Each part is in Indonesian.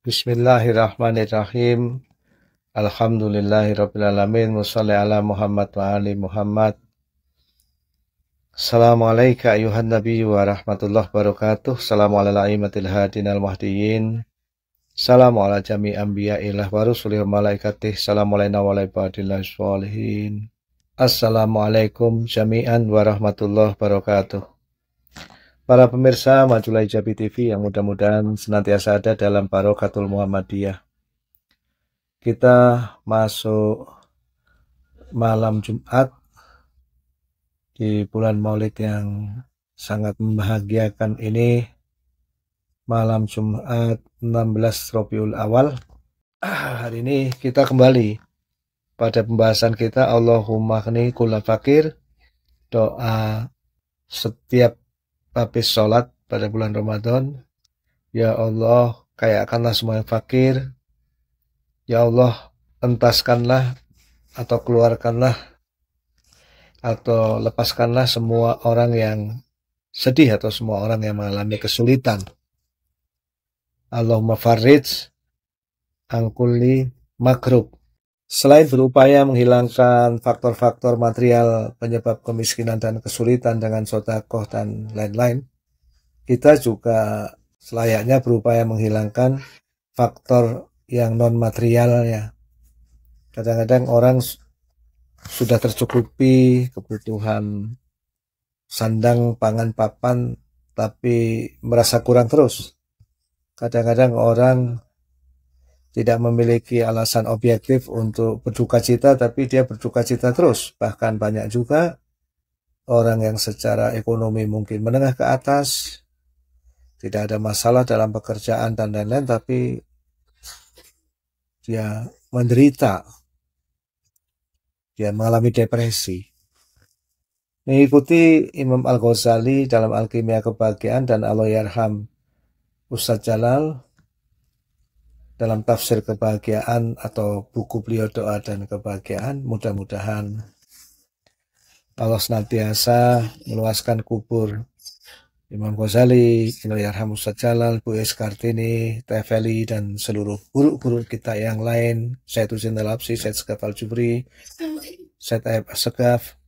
Bismillahirrahmanirrahim. Alhamdulillahirrabbilalamin. Musalli ala Muhammad wa ali Muhammad. Assalamualaikum ayuhan Nabi wa rahmatullah barakatuh. Salamu ala la'imatil hadin al mahdiyin. Salamu ala jami anbiya ilah wa rusulih malaikatih. Salamu alaina wa sholihin. Assalamualaikum jami'an warahmatullahi wabarakatuh para pemirsa Majulah Hijabi TV yang mudah-mudahan senantiasa ada dalam Barokatul Muhammadiyah. Kita masuk malam Jumat di bulan Maulid yang sangat membahagiakan ini. Malam Jumat 16 Rabiul Awal. Hari ini kita kembali pada pembahasan kita Allahumma kni kula fakir doa setiap habis sholat pada bulan Ramadan. Ya Allah, kayakkanlah semua yang fakir. Ya Allah, entaskanlah atau keluarkanlah atau lepaskanlah semua orang yang sedih atau semua orang yang mengalami kesulitan. Allahumma farij angkuli makrub Selain berupaya menghilangkan faktor-faktor material penyebab kemiskinan dan kesulitan dengan sodakoh dan lain-lain, kita juga selayaknya berupaya menghilangkan faktor yang non material ya. Kadang-kadang orang sudah tercukupi kebutuhan sandang, pangan, papan, tapi merasa kurang terus. Kadang-kadang orang tidak memiliki alasan objektif untuk berduka cita, tapi dia berduka cita terus. Bahkan banyak juga orang yang secara ekonomi mungkin menengah ke atas, tidak ada masalah dalam pekerjaan dan lain-lain, tapi dia menderita, dia mengalami depresi. Mengikuti Imam Al-Ghazali dalam Alkimia Kebahagiaan dan Aloyarham Ustadz Jalal, dalam tafsir kebahagiaan atau buku beliau doa dan kebahagiaan. Mudah-mudahan Allah senantiasa meluaskan kubur Imam Ghazali, Ilayarham Jalal, Bu Es Kartini, Tefeli, dan seluruh guru-guru kita yang lain, saya Husin Lapsi, saya Segaf Al-Jubri, saya Ayub Assegaf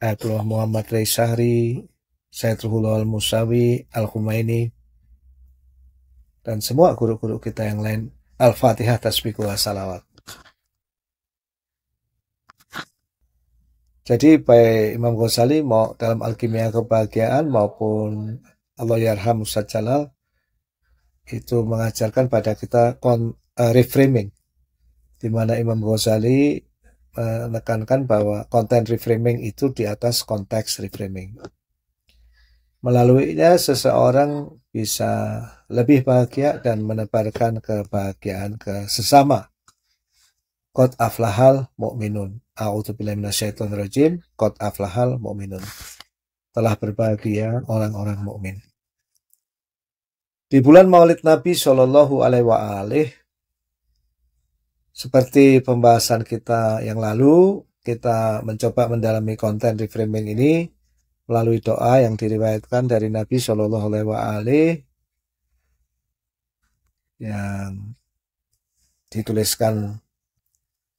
Ayatullah Muhammad Reisahri, saya Ruhullah Al-Musawi, Al-Khumaini, dan semua guru-guru kita yang lain. Al-Fatihah, tasbihku, salawat. Jadi baik Imam Ghazali mau dalam alkimia kebahagiaan maupun Allah Yarham Ustaz Jalal itu mengajarkan pada kita kon, uh, reframing di mana Imam Ghazali menekankan bahwa konten reframing itu di atas konteks reframing. Melaluinya seseorang bisa lebih bahagia dan menebarkan kebahagiaan ke sesama. Qad aflahal mu'minun. minasyaitonir rajim. Qad aflahal mu'minun. Telah berbahagia orang-orang mukmin. Di bulan Maulid Nabi Shallallahu alaihi wa alih, seperti pembahasan kita yang lalu, kita mencoba mendalami konten reframing ini melalui doa yang diriwayatkan dari Nabi Shallallahu Alaihi yang dituliskan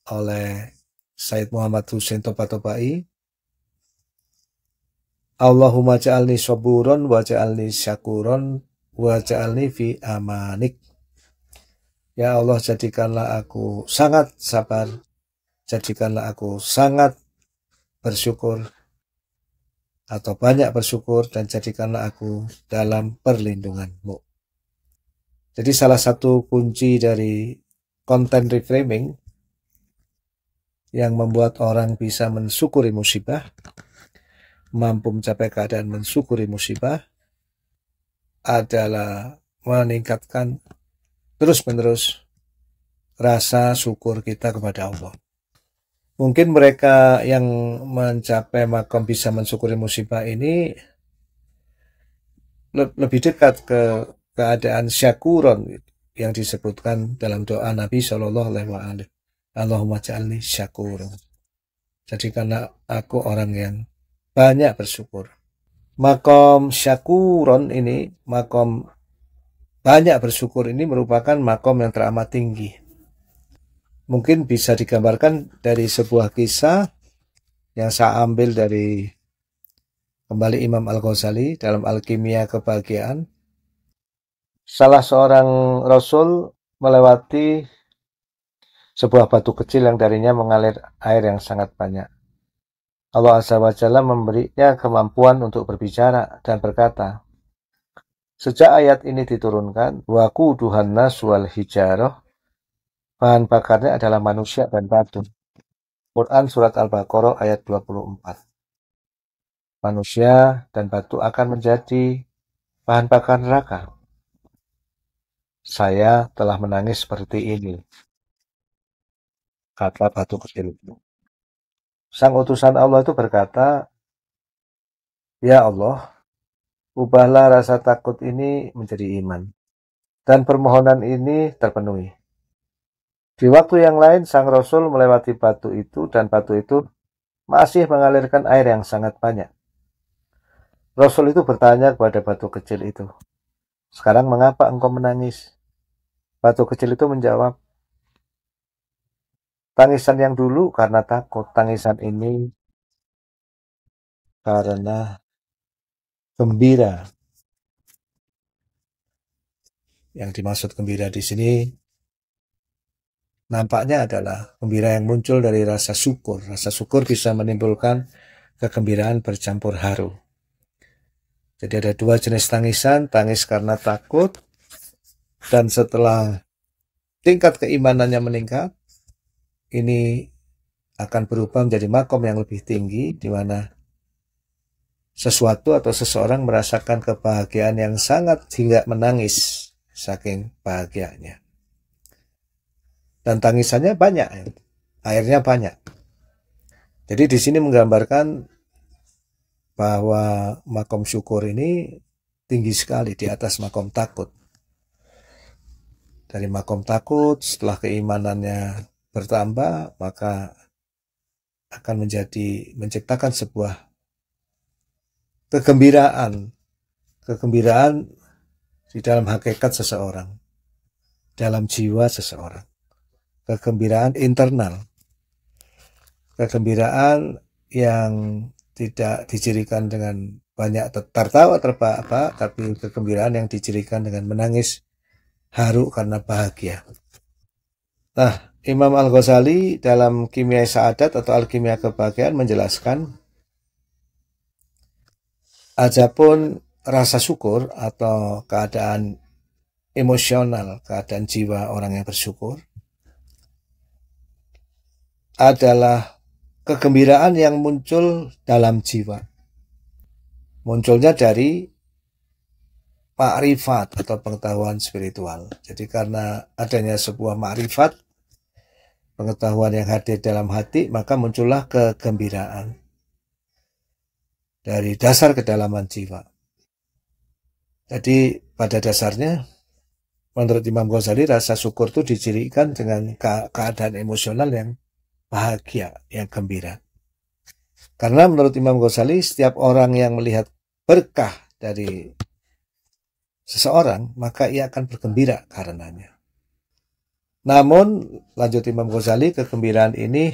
oleh Said Muhammad Husain Tobatobai Allahumma ja'alni saburon wa ja'alni syakuron wa ja'alni fi amanik. Ya Allah jadikanlah aku sangat sabar, jadikanlah aku sangat bersyukur, atau banyak bersyukur dan jadikanlah aku dalam perlindunganmu. Jadi salah satu kunci dari konten reframing yang membuat orang bisa mensyukuri musibah, mampu mencapai keadaan mensyukuri musibah, adalah meningkatkan terus-menerus rasa syukur kita kepada Allah. Mungkin mereka yang mencapai makom bisa mensyukuri musibah ini le lebih dekat ke keadaan syakuron yang disebutkan dalam doa Nabi Shallallahu Alaihi Wasallam. Allahumma ja'alni syakuron. Jadi karena aku orang yang banyak bersyukur. Makom syakuron ini, makom banyak bersyukur ini merupakan makom yang teramat tinggi mungkin bisa digambarkan dari sebuah kisah yang saya ambil dari kembali Imam Al-Ghazali dalam Alkimia Kebahagiaan. Salah seorang Rasul melewati sebuah batu kecil yang darinya mengalir air yang sangat banyak. Allah Azza wa Jalla memberinya kemampuan untuk berbicara dan berkata, Sejak ayat ini diturunkan, Waku Duhan Naswal Hijaroh, Bahan bakarnya adalah manusia dan batu. Quran Surat Al-Baqarah ayat 24. Manusia dan batu akan menjadi bahan bakar neraka. Saya telah menangis seperti ini, kata batu kecil itu. Sang utusan Allah itu berkata, Ya Allah, ubahlah rasa takut ini menjadi iman, dan permohonan ini terpenuhi. Di waktu yang lain, sang Rasul melewati batu itu dan batu itu masih mengalirkan air yang sangat banyak. Rasul itu bertanya kepada batu kecil itu, sekarang mengapa engkau menangis? Batu kecil itu menjawab, tangisan yang dulu karena takut, tangisan ini karena gembira. Yang dimaksud gembira di sini nampaknya adalah gembira yang muncul dari rasa syukur. Rasa syukur bisa menimbulkan kegembiraan bercampur haru. Jadi ada dua jenis tangisan, tangis karena takut dan setelah tingkat keimanannya meningkat, ini akan berubah menjadi makom yang lebih tinggi di mana sesuatu atau seseorang merasakan kebahagiaan yang sangat hingga menangis saking bahagianya dan tangisannya banyak airnya banyak jadi di sini menggambarkan bahwa makom syukur ini tinggi sekali di atas makom takut dari makom takut setelah keimanannya bertambah maka akan menjadi menciptakan sebuah kegembiraan kegembiraan di dalam hakikat seseorang dalam jiwa seseorang kegembiraan internal. Kegembiraan yang tidak dicirikan dengan banyak tertawa apa, tapi kegembiraan yang dicirikan dengan menangis haru karena bahagia. Nah, Imam Al-Ghazali dalam Kimia Sa'adat atau Alkimia Kebahagiaan menjelaskan pun rasa syukur atau keadaan emosional, keadaan jiwa orang yang bersyukur, adalah kegembiraan yang muncul dalam jiwa. Munculnya dari makrifat atau pengetahuan spiritual. Jadi karena adanya sebuah makrifat, pengetahuan yang hadir dalam hati, maka muncullah kegembiraan dari dasar kedalaman jiwa. Jadi pada dasarnya, menurut Imam Ghazali, rasa syukur itu dicirikan dengan keadaan emosional yang bahagia, yang gembira. Karena menurut Imam Ghazali, setiap orang yang melihat berkah dari seseorang, maka ia akan bergembira karenanya. Namun, lanjut Imam Ghazali, kegembiraan ini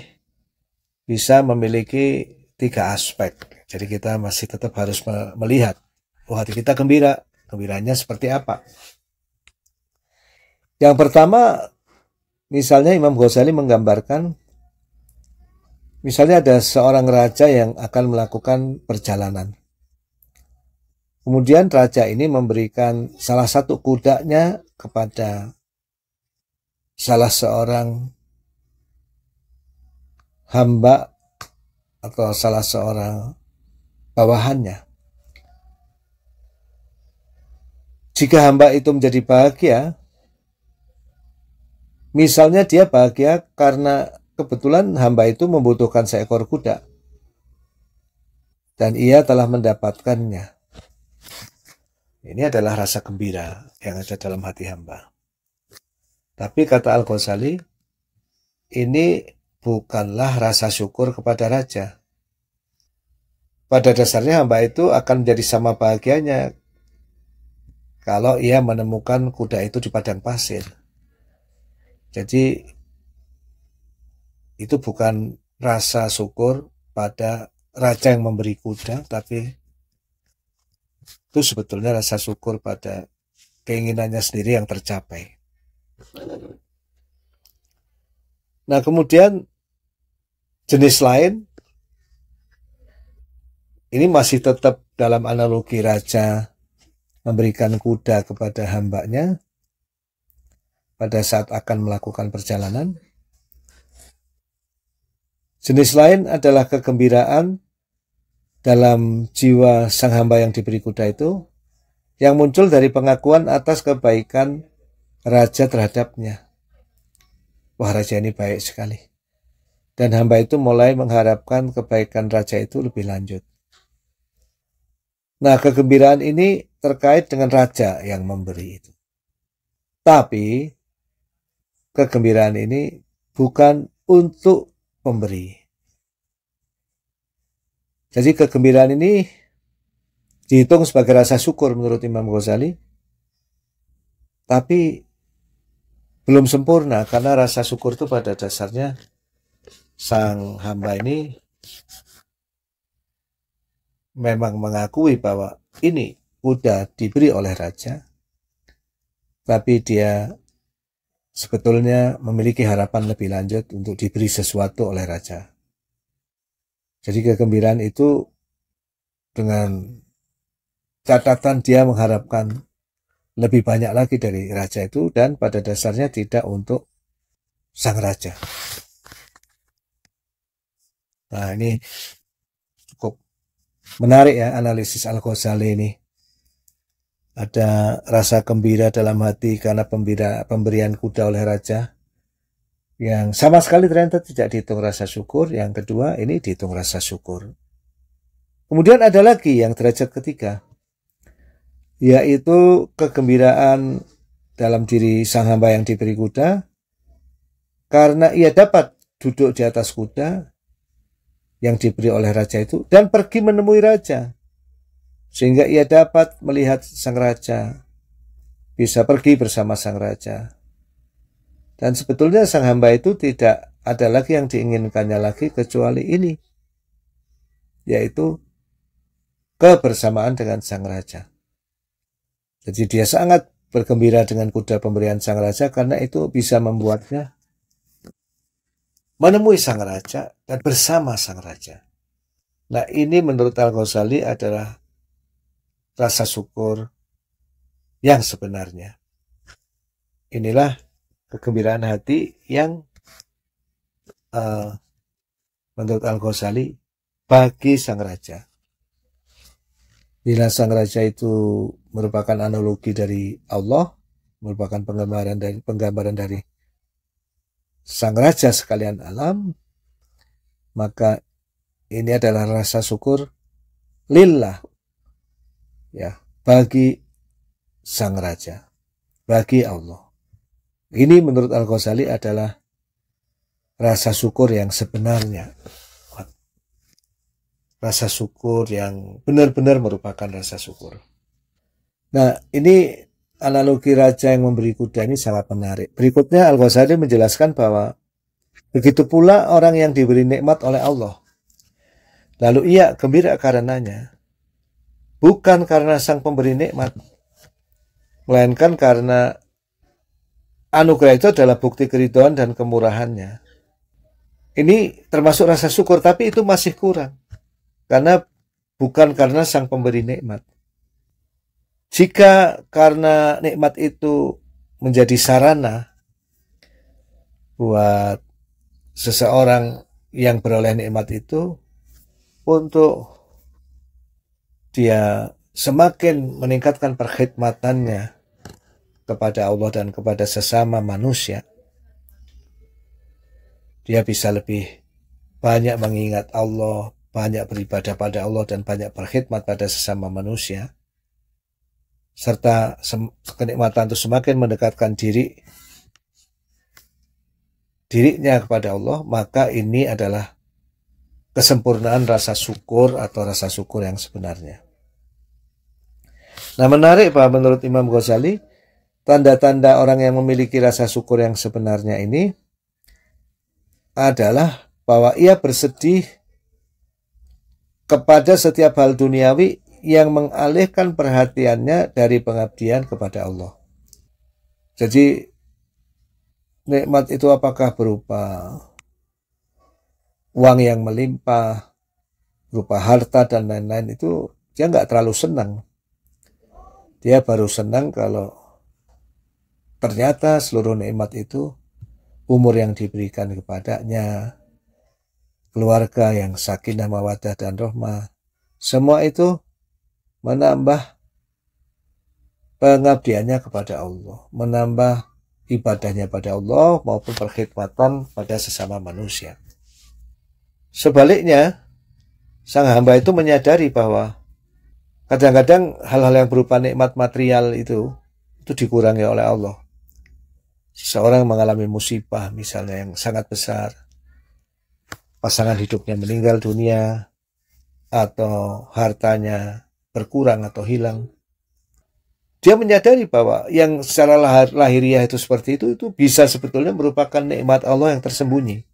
bisa memiliki tiga aspek. Jadi kita masih tetap harus melihat, oh hati kita gembira, gembiranya seperti apa. Yang pertama, misalnya Imam Ghazali menggambarkan Misalnya ada seorang raja yang akan melakukan perjalanan. Kemudian raja ini memberikan salah satu kudanya kepada salah seorang hamba atau salah seorang bawahannya. Jika hamba itu menjadi bahagia, misalnya dia bahagia karena kebetulan hamba itu membutuhkan seekor kuda, dan ia telah mendapatkannya. Ini adalah rasa gembira yang ada dalam hati hamba. Tapi kata Al-Ghazali, ini bukanlah rasa syukur kepada raja. Pada dasarnya hamba itu akan menjadi sama bahagianya kalau ia menemukan kuda itu di padang pasir. Jadi itu bukan rasa syukur pada raja yang memberi kuda, tapi itu sebetulnya rasa syukur pada keinginannya sendiri yang tercapai. Nah, kemudian jenis lain ini masih tetap dalam analogi raja memberikan kuda kepada hambanya pada saat akan melakukan perjalanan. Jenis lain adalah kegembiraan dalam jiwa sang hamba yang diberi kuda itu yang muncul dari pengakuan atas kebaikan raja terhadapnya. Wah raja ini baik sekali. Dan hamba itu mulai mengharapkan kebaikan raja itu lebih lanjut. Nah kegembiraan ini terkait dengan raja yang memberi itu. Tapi kegembiraan ini bukan untuk pemberi. Jadi kegembiraan ini dihitung sebagai rasa syukur menurut Imam Ghazali, tapi belum sempurna karena rasa syukur itu pada dasarnya sang hamba ini memang mengakui bahwa ini udah diberi oleh raja, tapi dia sebetulnya memiliki harapan lebih lanjut untuk diberi sesuatu oleh raja. Jadi kegembiraan itu dengan catatan dia mengharapkan lebih banyak lagi dari raja itu dan pada dasarnya tidak untuk sang raja. Nah ini cukup menarik ya analisis Al-Ghazali ini. Ada rasa gembira dalam hati karena pembira, pemberian kuda oleh raja. Yang sama sekali ternyata tidak dihitung rasa syukur. Yang kedua ini dihitung rasa syukur. Kemudian ada lagi yang derajat ketiga. Yaitu kegembiraan dalam diri sang hamba yang diberi kuda. Karena ia dapat duduk di atas kuda yang diberi oleh raja itu dan pergi menemui raja sehingga ia dapat melihat sang raja, bisa pergi bersama sang raja. Dan sebetulnya sang hamba itu tidak ada lagi yang diinginkannya lagi kecuali ini, yaitu kebersamaan dengan sang raja. Jadi dia sangat bergembira dengan kuda pemberian sang raja karena itu bisa membuatnya menemui sang raja dan bersama sang raja. Nah ini menurut Al-Ghazali adalah rasa syukur yang sebenarnya. Inilah kegembiraan hati yang uh, menurut Al-Ghazali bagi sang raja. Bila sang raja itu merupakan analogi dari Allah, merupakan penggambaran dari penggambaran dari sang raja sekalian alam, maka ini adalah rasa syukur lillah ya bagi sang raja, bagi Allah. Ini menurut Al-Ghazali adalah rasa syukur yang sebenarnya. Rasa syukur yang benar-benar merupakan rasa syukur. Nah, ini analogi raja yang memberi kuda ini sangat menarik. Berikutnya Al-Ghazali menjelaskan bahwa begitu pula orang yang diberi nikmat oleh Allah. Lalu ia gembira karenanya bukan karena sang pemberi nikmat, melainkan karena anugerah itu adalah bukti keridhaan dan kemurahannya. Ini termasuk rasa syukur, tapi itu masih kurang. Karena bukan karena sang pemberi nikmat. Jika karena nikmat itu menjadi sarana buat seseorang yang beroleh nikmat itu untuk dia semakin meningkatkan perkhidmatannya kepada Allah dan kepada sesama manusia, dia bisa lebih banyak mengingat Allah, banyak beribadah pada Allah dan banyak berkhidmat pada sesama manusia. Serta kenikmatan itu semakin mendekatkan diri dirinya kepada Allah, maka ini adalah kesempurnaan rasa syukur atau rasa syukur yang sebenarnya. Nah menarik Pak menurut Imam Ghazali, tanda-tanda orang yang memiliki rasa syukur yang sebenarnya ini adalah bahwa ia bersedih kepada setiap hal duniawi yang mengalihkan perhatiannya dari pengabdian kepada Allah. Jadi nikmat itu apakah berupa uang yang melimpah, rupa harta dan lain-lain itu dia nggak terlalu senang. Dia baru senang kalau ternyata seluruh nikmat itu umur yang diberikan kepadanya, keluarga yang sakinah mawadah dan rohmah, semua itu menambah pengabdiannya kepada Allah, menambah ibadahnya pada Allah maupun perkhidmatan pada sesama manusia. Sebaliknya, sang hamba itu menyadari bahwa kadang-kadang hal-hal yang berupa nikmat material itu itu dikurangi oleh Allah. Seseorang mengalami musibah misalnya yang sangat besar, pasangan hidupnya meninggal dunia, atau hartanya berkurang atau hilang. Dia menyadari bahwa yang secara lahiriah itu seperti itu, itu bisa sebetulnya merupakan nikmat Allah yang tersembunyi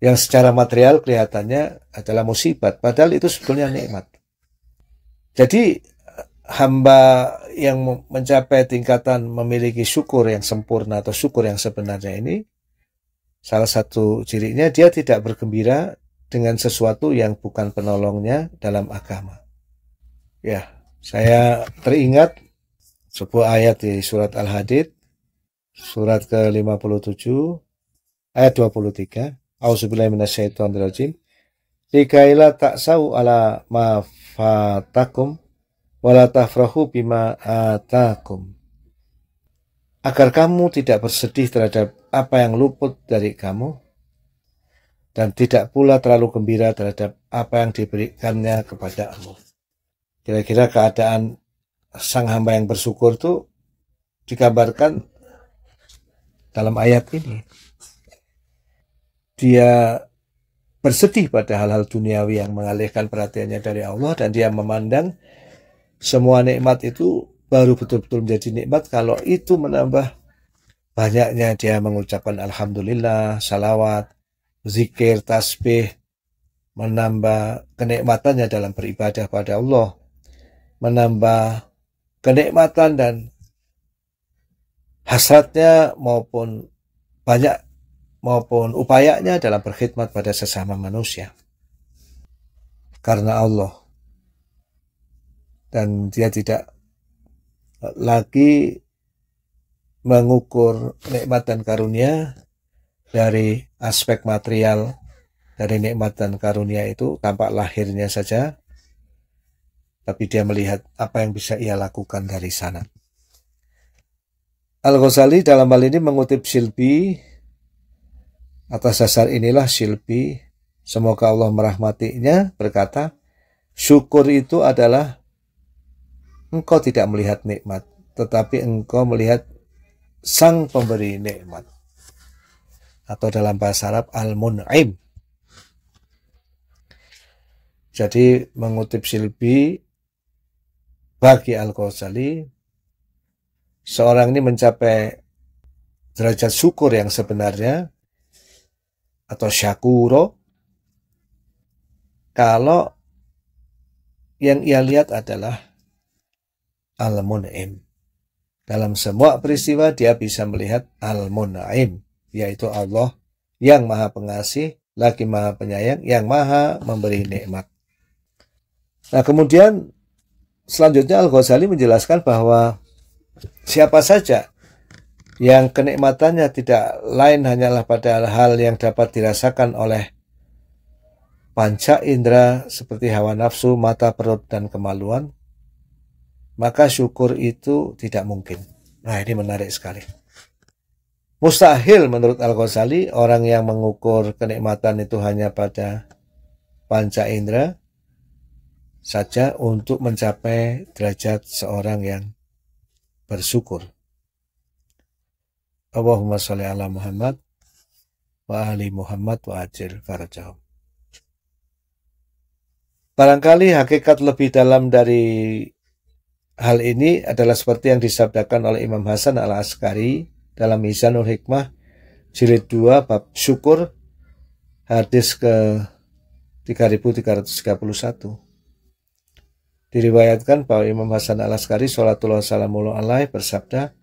yang secara material kelihatannya adalah musibat, padahal itu sebetulnya nikmat. Jadi hamba yang mencapai tingkatan memiliki syukur yang sempurna atau syukur yang sebenarnya ini, salah satu cirinya dia tidak bergembira dengan sesuatu yang bukan penolongnya dalam agama. Ya, saya teringat sebuah ayat di surat Al-Hadid, surat ke-57, ayat 23. Auzubillahiminasyaitonirrojim. tak sau ala wala tafrahu bima atakum. Agar kamu tidak bersedih terhadap apa yang luput dari kamu dan tidak pula terlalu gembira terhadap apa yang diberikannya kepada kamu. Kira-kira keadaan sang hamba yang bersyukur itu dikabarkan dalam ayat ini dia bersedih pada hal-hal duniawi yang mengalihkan perhatiannya dari Allah dan dia memandang semua nikmat itu baru betul-betul menjadi nikmat kalau itu menambah banyaknya dia mengucapkan alhamdulillah, salawat, zikir, tasbih, menambah kenikmatannya dalam beribadah pada Allah, menambah kenikmatan dan hasratnya maupun banyak maupun upayanya dalam berkhidmat pada sesama manusia. Karena Allah. Dan dia tidak lagi mengukur nikmat dan karunia dari aspek material dari nikmat dan karunia itu tampak lahirnya saja tapi dia melihat apa yang bisa ia lakukan dari sana. Al-Ghazali dalam hal ini mengutip Silbi Atas dasar inilah Silpi, semoga Allah merahmatinya, berkata, syukur itu adalah engkau tidak melihat nikmat, tetapi engkau melihat sang pemberi nikmat. Atau dalam bahasa Arab, al-mun'im. Jadi mengutip Silbi, bagi Al-Ghazali, seorang ini mencapai derajat syukur yang sebenarnya atau syakuro kalau yang ia lihat adalah al-mun'im. Dalam semua peristiwa dia bisa melihat al-mun'im, yaitu Allah yang maha pengasih, lagi maha penyayang, yang maha memberi nikmat. Nah kemudian selanjutnya Al-Ghazali menjelaskan bahwa siapa saja yang kenikmatannya tidak lain hanyalah pada hal-hal yang dapat dirasakan oleh panca indera seperti hawa nafsu, mata, perut, dan kemaluan, maka syukur itu tidak mungkin. Nah ini menarik sekali. Mustahil menurut Al-Ghazali orang yang mengukur kenikmatan itu hanya pada panca indera saja untuk mencapai derajat seorang yang bersyukur. Allahumma salli ala Muhammad wa ahli Muhammad wa ajil farajahum. Barangkali hakikat lebih dalam dari hal ini adalah seperti yang disabdakan oleh Imam Hasan al-Askari dalam Mizanul Hikmah jilid 2 bab syukur hadis ke 3331 diriwayatkan bahwa Imam Hasan al-Askari sholatullah salamullah alaih bersabda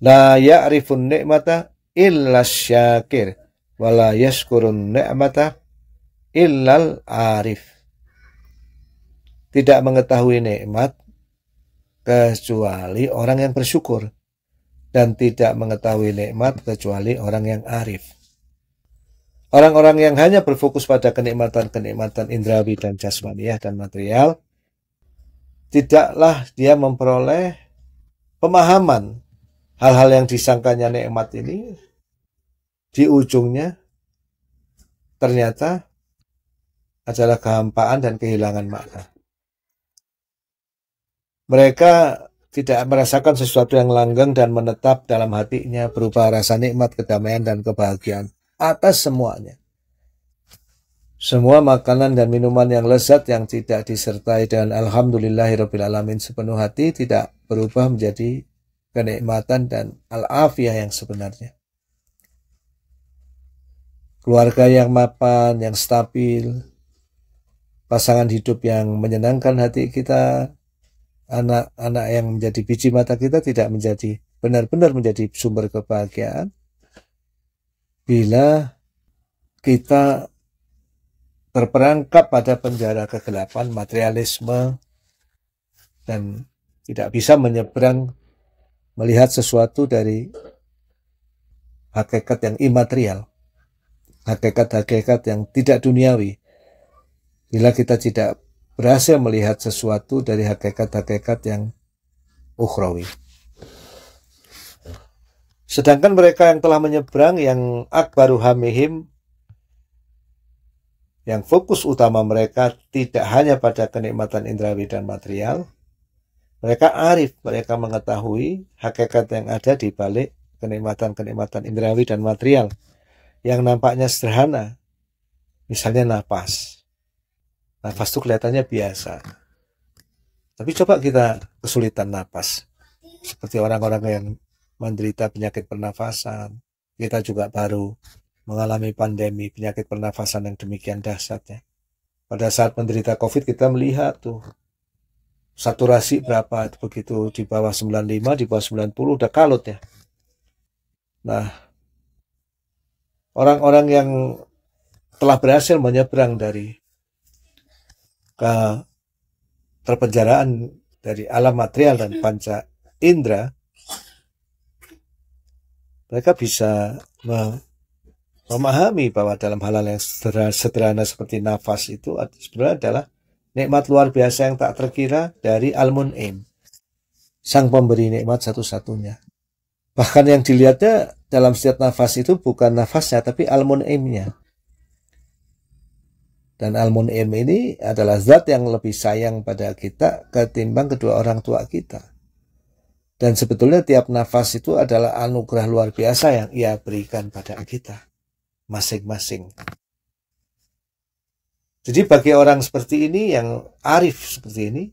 La ya'rifun ni'mata illa syakir wa la yashkurun ni'mata illal arif. Tidak mengetahui nikmat kecuali orang yang bersyukur dan tidak mengetahui nikmat kecuali orang yang arif. Orang-orang yang hanya berfokus pada kenikmatan-kenikmatan indrawi dan jasmaniah dan material, tidaklah dia memperoleh pemahaman hal-hal yang disangkanya nikmat ini di ujungnya ternyata adalah kehampaan dan kehilangan makna. Mereka tidak merasakan sesuatu yang langgeng dan menetap dalam hatinya berupa rasa nikmat, kedamaian, dan kebahagiaan atas semuanya. Semua makanan dan minuman yang lezat yang tidak disertai dengan Alhamdulillahirrabbilalamin sepenuh hati tidak berubah menjadi kenikmatan dan al-afiyah yang sebenarnya. Keluarga yang mapan, yang stabil, pasangan hidup yang menyenangkan hati kita, anak-anak yang menjadi biji mata kita tidak menjadi benar-benar menjadi sumber kebahagiaan bila kita terperangkap pada penjara kegelapan materialisme dan tidak bisa menyeberang melihat sesuatu dari hakikat yang imaterial, hakikat-hakikat yang tidak duniawi. Bila kita tidak berhasil melihat sesuatu dari hakikat-hakikat yang ukhrawi. Sedangkan mereka yang telah menyeberang yang akbaru hamihim yang fokus utama mereka tidak hanya pada kenikmatan indrawi dan material, mereka arif, mereka mengetahui hakikat yang ada di balik kenikmatan-kenikmatan indrawi dan material yang nampaknya sederhana. Misalnya napas. Napas itu kelihatannya biasa. Tapi coba kita kesulitan napas. Seperti orang-orang yang menderita penyakit pernafasan. Kita juga baru mengalami pandemi penyakit pernafasan yang demikian dahsyatnya. Pada saat menderita COVID kita melihat tuh saturasi berapa begitu di bawah 95 di bawah 90 udah kalut ya nah orang-orang yang telah berhasil menyeberang dari ke perpenjaraan dari alam material dan panca indera mereka bisa memahami bahwa dalam hal-hal yang sederhana, seperti nafas itu sebenarnya adalah nikmat luar biasa yang tak terkira dari Al-Mun'im, sang pemberi nikmat satu-satunya. Bahkan yang dilihatnya dalam setiap nafas itu bukan nafasnya, tapi Al-Mun'imnya. Dan Al-Mun'im ini adalah zat yang lebih sayang pada kita ketimbang kedua orang tua kita. Dan sebetulnya tiap nafas itu adalah anugerah luar biasa yang ia berikan pada kita masing-masing. Jadi bagi orang seperti ini yang arif seperti ini,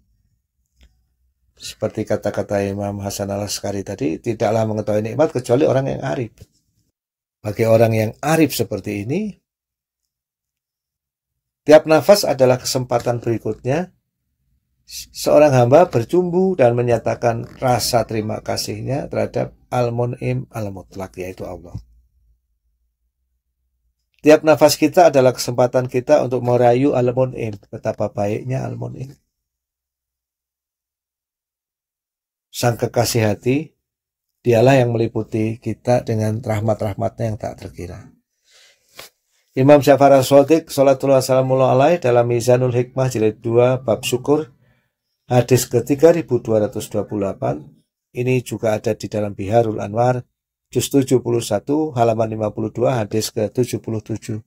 seperti kata-kata Imam Hasan al Askari tadi, tidaklah mengetahui nikmat kecuali orang yang arif. Bagi orang yang arif seperti ini, tiap nafas adalah kesempatan berikutnya seorang hamba bercumbu dan menyatakan rasa terima kasihnya terhadap al-mun'im al-mutlak yaitu Allah. Setiap nafas kita adalah kesempatan kita untuk merayu Al-Mun'im. Betapa baiknya Al-Mun'im. Sang kekasih hati, dialah yang meliputi kita dengan rahmat-rahmatnya yang tak terkira. Imam Syafar Sodik, Salatullah Salamullah Alai, dalam Mizanul Hikmah Jilid 2, Bab Syukur, hadis ke-3228, ini juga ada di dalam Biharul Anwar, juz 71 halaman 52 hadis ke-77.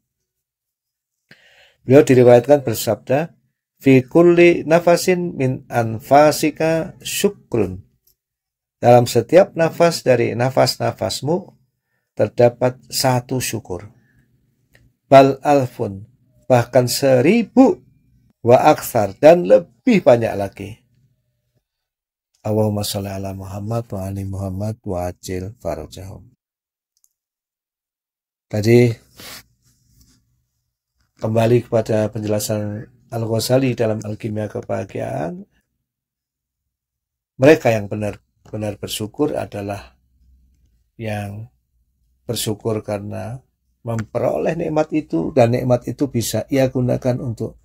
Beliau diriwayatkan bersabda, "Fi kulli nafasin min anfasika syukrun." Dalam setiap nafas dari nafas-nafasmu terdapat satu syukur. Bal alfun, bahkan seribu wa aksar dan lebih banyak lagi. Allahumma sholli ala Muhammad wa ali Muhammad wa ajil farajahum. Tadi kembali kepada penjelasan Al-Ghazali dalam Alkimia Kebahagiaan. Mereka yang benar-benar bersyukur adalah yang bersyukur karena memperoleh nikmat itu dan nikmat itu bisa ia gunakan untuk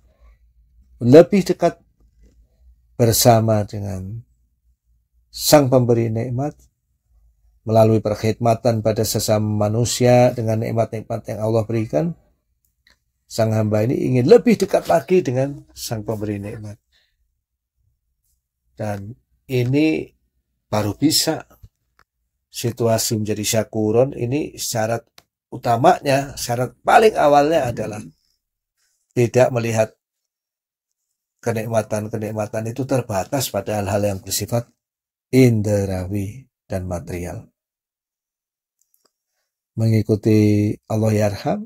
lebih dekat bersama dengan sang pemberi nikmat melalui perkhidmatan pada sesama manusia dengan nikmat-nikmat yang Allah berikan, sang hamba ini ingin lebih dekat lagi dengan sang pemberi nikmat. Dan ini baru bisa situasi menjadi syakuron ini syarat utamanya, syarat paling awalnya adalah tidak melihat kenikmatan-kenikmatan itu terbatas pada hal-hal yang bersifat inderawi, dan material. Mengikuti Allah Yarham,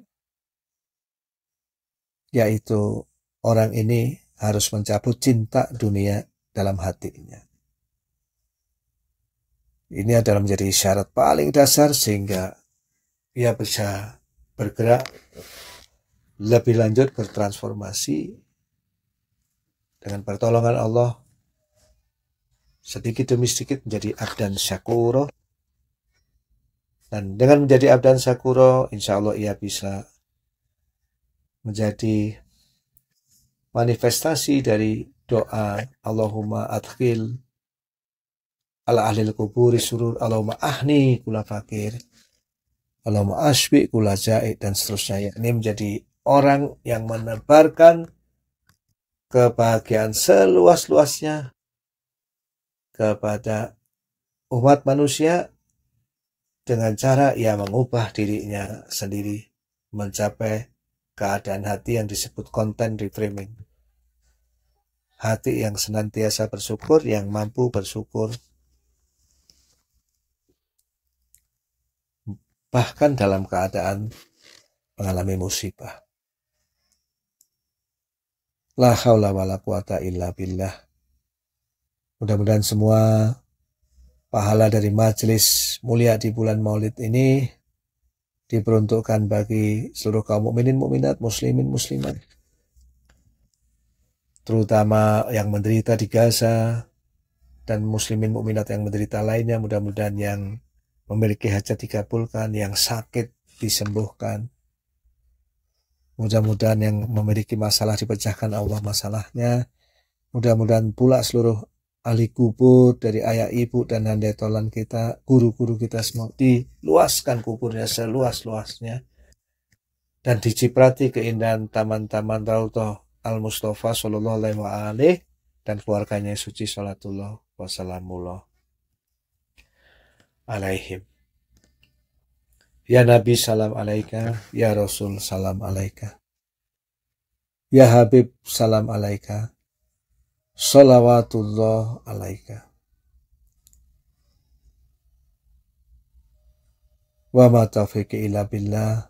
ya yaitu orang ini harus mencabut cinta dunia dalam hatinya. Ini adalah menjadi syarat paling dasar sehingga ia bisa bergerak lebih lanjut bertransformasi dengan pertolongan Allah sedikit demi sedikit menjadi abdan syakuro dan dengan menjadi abdan syakuro insya Allah ia bisa menjadi manifestasi dari doa Allahumma adkhil ala ahlil kuburi surur Allahumma ahni kula fakir Allahumma asbi kula jaid dan seterusnya ini menjadi orang yang menebarkan kebahagiaan seluas-luasnya kepada umat manusia dengan cara ia mengubah dirinya sendiri mencapai keadaan hati yang disebut content reframing. Hati yang senantiasa bersyukur, yang mampu bersyukur. Bahkan dalam keadaan mengalami musibah. La haula wala quwata illa billah Mudah-mudahan semua pahala dari majelis mulia di bulan Maulid ini diperuntukkan bagi seluruh kaum mukminin mukminat muslimin muslimat terutama yang menderita di Gaza dan muslimin mukminat yang menderita lainnya mudah-mudahan yang memiliki hajat dikabulkan yang sakit disembuhkan mudah-mudahan yang memiliki masalah dipecahkan Allah masalahnya mudah-mudahan pula seluruh ahli kubur, dari ayah ibu dan handai tolan kita, guru-guru kita semua. Diluaskan kuburnya seluas-luasnya. Dan diciprati keindahan taman-taman Rautoh Al-Mustafa Shallallahu Alaihi Wasallam dan keluarganya yang suci Salatullah Wasallamullah Alaihim. Ya Nabi salam alaika, ya Rasul salam alaika. Ya Habib salam alaika, Salawatullah alaika. Wa ma taufiqi illa billah.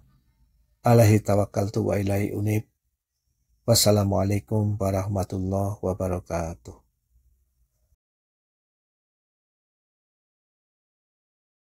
Alaihi tawakkaltu wa ilaihi unib. Wassalamualaikum warahmatullahi wabarakatuh.